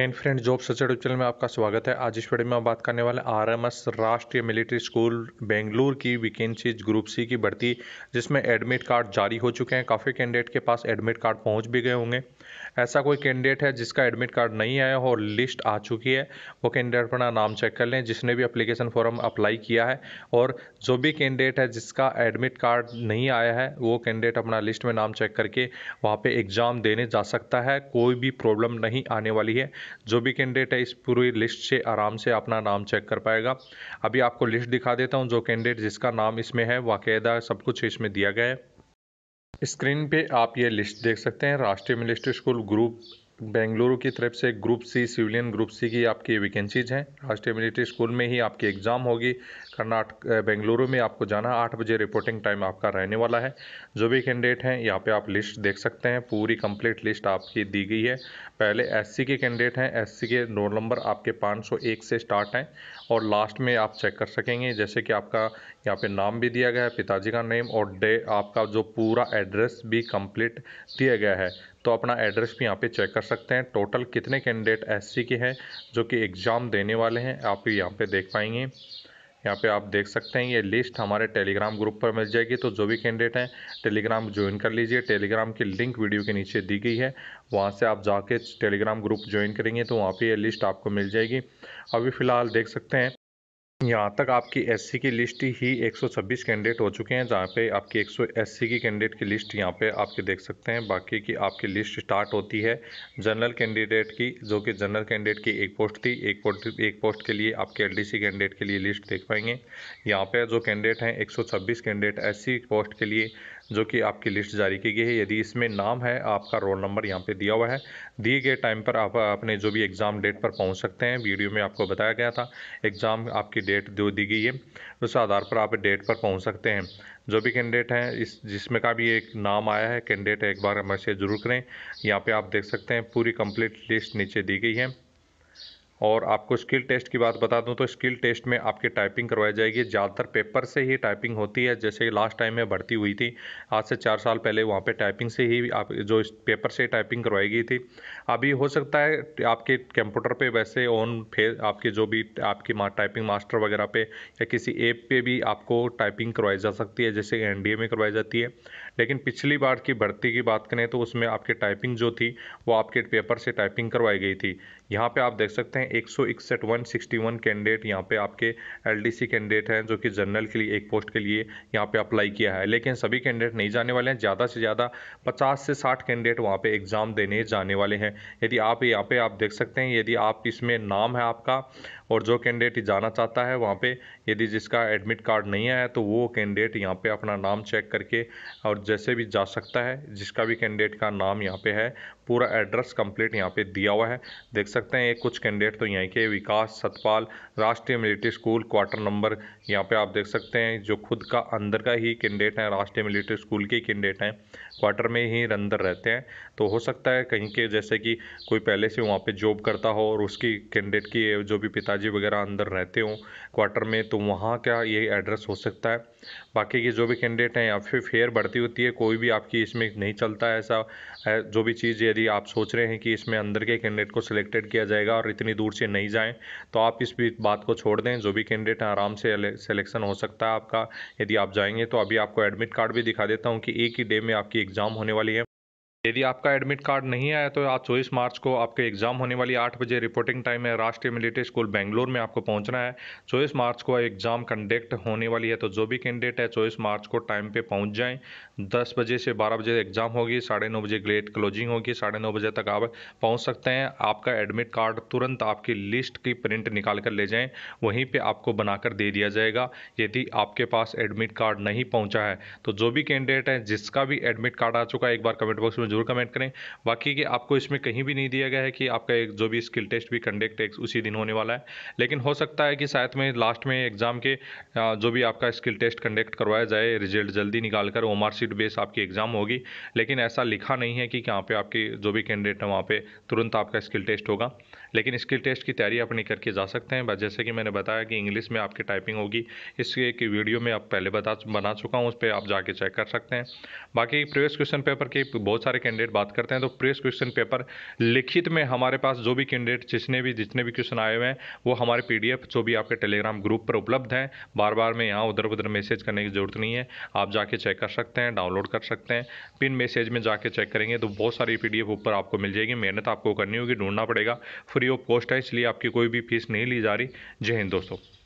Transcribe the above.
and friend job such channel में आपका स्वागत है आज इस वीडियो में हम बात करने वाले आरएमएस राष्ट्रीय मिलिट्री स्कूल बेंगलुरु की वैकेंसीज ग्रुप सी की भर्ती जिसमें एडमिट कार्ड जारी हो चुके हैं काफ़ी कैंडिडेट के पास एडमिट कार्ड पहुंच भी गए होंगे ऐसा कोई कैंडिडेट है जिसका एडमिट कार्ड नहीं आया हो और लिस्ट आ चुकी है वो कैंडिडेट अपना नाम चेक कर लें जिसने भी अप्लीकेशन फॉर्म अप्लाई किया है और जो भी कैंडिडेट है जिसका एडमिट कार्ड नहीं आया है वो कैंडिडेट अपना लिस्ट में नाम चेक करके वहाँ पर एग्ज़ाम देने जा सकता है कोई भी प्रॉब्लम नहीं आने वाली है जो भी कैंडिडेट है इस पूरी लिस्ट से आराम से अपना नाम चेक कर पाएगा अभी आपको लिस्ट दिखा देता हूँ जो कैंडिडेट जिसका नाम इसमें है वाक़दा सब कुछ इसमें दिया गया है स्क्रीन पे आप ये लिस्ट देख सकते हैं राष्ट्रीय मिलिस्ट्री स्कूल ग्रुप बेंगलुरु की तरफ से group C civilian group C की आपकी वैकेंसीज हैं राष्ट्रीय मिलिट्री स्कूल में ही आपकी एग्ज़ाम होगी कर्नाटक बेंगलुरु में आपको जाना आठ बजे रिपोर्टिंग टाइम आपका रहने वाला है जो भी कैंडिडेट हैं यहाँ पे आप लिस्ट देख सकते हैं पूरी कंप्लीट लिस्ट आपकी दी गई है पहले एस के कैंडिडेट हैं एस के रोल नंबर आपके पाँच से स्टार्ट हैं और लास्ट में आप चेक कर सकेंगे जैसे कि आपका यहाँ पर नाम भी दिया गया है पिताजी का नेम और डे आपका जो पूरा एड्रेस भी कम्प्लीट दिया गया है तो अपना एड्रेस भी यहाँ पे चेक कर सकते हैं टोटल कितने कैंडिडेट एससी के हैं जो कि एग्ज़ाम देने वाले हैं आप यहाँ पे देख पाएंगे यहाँ पे आप देख सकते हैं ये लिस्ट हमारे टेलीग्राम ग्रुप पर मिल जाएगी तो जो भी कैंडिडेट हैं टेलीग्राम ज्वाइन कर लीजिए टेलीग्राम की लिंक वीडियो के नीचे दी गई है वहाँ से आप जाके टेलीग्राम ग्रुप ज्वाइन करेंगे तो वहाँ पे ये लिस्ट आपको मिल जाएगी अभी फ़िलहाल देख सकते हैं यहाँ तक आपकी एससी की लिस्ट ही 126 कैंडिडेट हो चुके हैं जहाँ पे आपकी 180 की कैंडिडेट की लिस्ट यहाँ पे आपके देख सकते हैं बाकी की आपकी लिस्ट स्टार्ट होती है जनरल कैंडिडेट की जो कि जनरल कैंडिडेट की एक पोस्ट थी एक पोस्ट एक पोस्ट के लिए आपके एलडीसी कैंडिडेट के लिए लिस्ट देख पाएंगे यहाँ पर जो कैंडिडेट हैं एक कैंडिडेट एस पोस्ट के लिए जो कि आपकी लिस्ट जारी की गई है यदि इसमें नाम है आपका रोल नंबर यहाँ पे दिया हुआ है दिए गए टाइम पर आप अपने जो भी एग्ज़ाम डेट पर पहुँच सकते हैं वीडियो में आपको बताया गया था एग्ज़ाम आपकी डेट जो दी गई है उस आधार पर आप डेट पर पहुँच सकते हैं जो भी कैंडिडेट हैं इस जिसमें का भी एक नाम आया है कैंडिडेट एक बार मैसेज ज़रूर करें यहाँ पर आप देख सकते हैं पूरी कंप्लीट लिस्ट नीचे दी गई है और आपको स्किल टेस्ट की बात बता दूं तो स्किल टेस्ट में आपकी टाइपिंग करवाई जाएगी ज़्यादातर पेपर से ही टाइपिंग होती है जैसे लास्ट टाइम में भर्ती हुई थी आज से चार साल पहले वहाँ पे टाइपिंग से ही आप जो इस पेपर से टाइपिंग करवाई गई थी अभी हो सकता है आपके कंप्यूटर पे वैसे ऑन फेस आपके जो भी आपकी मा, टाइपिंग मास्टर वगैरह पे या किसी ऐप पे भी आपको टाइपिंग करवाई जा सकती है जैसे एन में करवाई जाती है लेकिन पिछली बार की भर्ती की बात करें तो उसमें आपकी टाइपिंग जो थी वो आपके पेपर से टाइपिंग करवाई गई थी यहाँ पे आप देख सकते हैं एक सौ इकसठ वन सिक्सटी वन कैंडिडेट यहाँ पे आपके एलडीसी कैंडिडेट हैं जो कि जनरल के लिए एक पोस्ट के लिए यहाँ पे अप्लाई किया है लेकिन सभी कैंडिडेट नहीं जाने वाले हैं ज़्यादा से ज़्यादा पचास से साठ कैंडिडेट वहाँ पे एग्ज़ाम देने जाने वाले हैं यदि आप यहाँ पे आप देख सकते हैं यदि आप इसमें नाम है आपका और जो कैंडिडेट जाना चाहता है वहाँ पर यदि जिसका एडमिट कार्ड नहीं आया तो वो कैंडिडेट यहाँ पर अपना नाम चेक करके और जैसे भी जा सकता है जिसका भी कैंडिडेट का नाम यहाँ पर है पूरा एड्रेस कम्प्लीट यहाँ पे दिया हुआ है देख सकते हैं कुछ कैंडिडेट तो यहीं के विकास सतपाल राष्ट्रीय मिलिट्री स्कूल क्वार्टर नंबर यहाँ पे आप देख सकते हैं जो खुद का अंदर का ही कैंडिडेट है राष्ट्रीय मिलिट्री स्कूल के कैंडिडेट हैं क्वार्टर में ही अंदर रहते हैं तो हो सकता है कहीं के जैसे कि कोई पहले से वहाँ पर जॉब करता हो और उसकी कैंडिडेट की जो भी पिताजी वगैरह अंदर रहते हों क्वार्टर में तो वहाँ का ये एड्रेस हो सकता है बाकी के जो भी कैंडिडेट हैं या फिर फेयर बढ़ती होती है कोई भी आपकी इसमें नहीं चलता ऐसा जो भी चीज़ यदि आप सोच रहे हैं कि इसमें अंदर के कैंडिडेट को सिलेक्टेड सेलेक्ट किया जाएगा और इतनी दूर से नहीं जाएँ तो आप इस भी बात को छोड़ दें जो भी कैंडिडेट आराम से सिलेक्शन हो सकता है आपका यदि आप जाएंगे तो अभी आपको एडमिट कार्ड भी दिखा देता हूँ कि एक ही डे में आपकी एग्ज़ाम होने वाली है यदि आपका एडमिट कार्ड नहीं आया तो आज चौबीस मार्च को आपके एग्जाम होने वाली आठ बजे रिपोर्टिंग टाइम है राष्ट्रीय मिलिट्री स्कूल बेंगलोर में आपको पहुंचना है चौबीस मार्च को एग्जाम कंडक्ट होने वाली है तो जो भी कैंडिडेट है चौबीस मार्च को टाइम पे पहुंच जाएं दस बजे से बारह बजे एग्जाम होगी साढ़े नौ बजे ग्रेड क्लोजिंग होगी साढ़े नौ बजे तक आप पहुँच सकते हैं आपका एडमिट कार्ड तुरंत आपकी लिस्ट की प्रिंट निकाल कर ले जाएँ वहीं पर आपको बनाकर दे दिया जाएगा यदि आपके पास एडमिट कार्ड नहीं पहुँचा है तो जो भी कैंडिडेट है जिसका भी एडमिट कार्ड आ चुका है एक बार कमेंट बॉक्स में ज़रूर कमेंट करें बाकी कि आपको इसमें कहीं भी नहीं दिया गया है कि आपका एक जो भी स्किल टेस्ट भी कंडक्ट है उसी दिन होने वाला है लेकिन हो सकता है कि शायद में लास्ट में एग्ज़ाम के जो भी आपका स्किल टेस्ट कंडक्ट करवाया जाए रिजल्ट जल्दी निकाल कर वो मार्कशीट बेस आपकी एग्ज़ाम होगी लेकिन ऐसा लिखा नहीं है कि यहाँ पे आपके जो भी कैंडिडेट हैं वहाँ पे तुरंत आपका स्किल टेस्ट होगा लेकिन स्किल टेस्ट की तैयारी आप नहीं करके जा सकते हैं जैसे कि मैंने बताया कि इंग्लिश में आपकी टाइपिंग होगी इसके एक वीडियो में आप पहले बता बना चुका हूँ उस पर आप जाके चेक कर सकते हैं बाकी प्रीवियस क्वेश्चन पेपर के बहुत सारे कैंडिडेट बात करते हैं तो प्रीवियस क्वेश्चन पेपर लिखित में हमारे पास जो भी कैंडिडेट जिसने भी जितने भी क्वेश्चन आए हुए हैं वो हमारे पी जो भी आपके टेलीग्राम ग्रुप पर उपलब्ध हैं बार बार में यहाँ उधर उधर मैसेज करने की जरूरत नहीं है आप जाके चेक कर सकते हैं डाउनलोड कर सकते हैं पिन मैसेज में जाके चेक करेंगे तो बहुत सारी पी ऊपर आपको मिल जाएगी मेहनत आपको करनी होगी ढूंढना पड़ेगा फ्री ऑफ कॉस्ट है इसलिए आपकी कोई भी फीस नहीं ली जा रही जय हिंद दोस्तों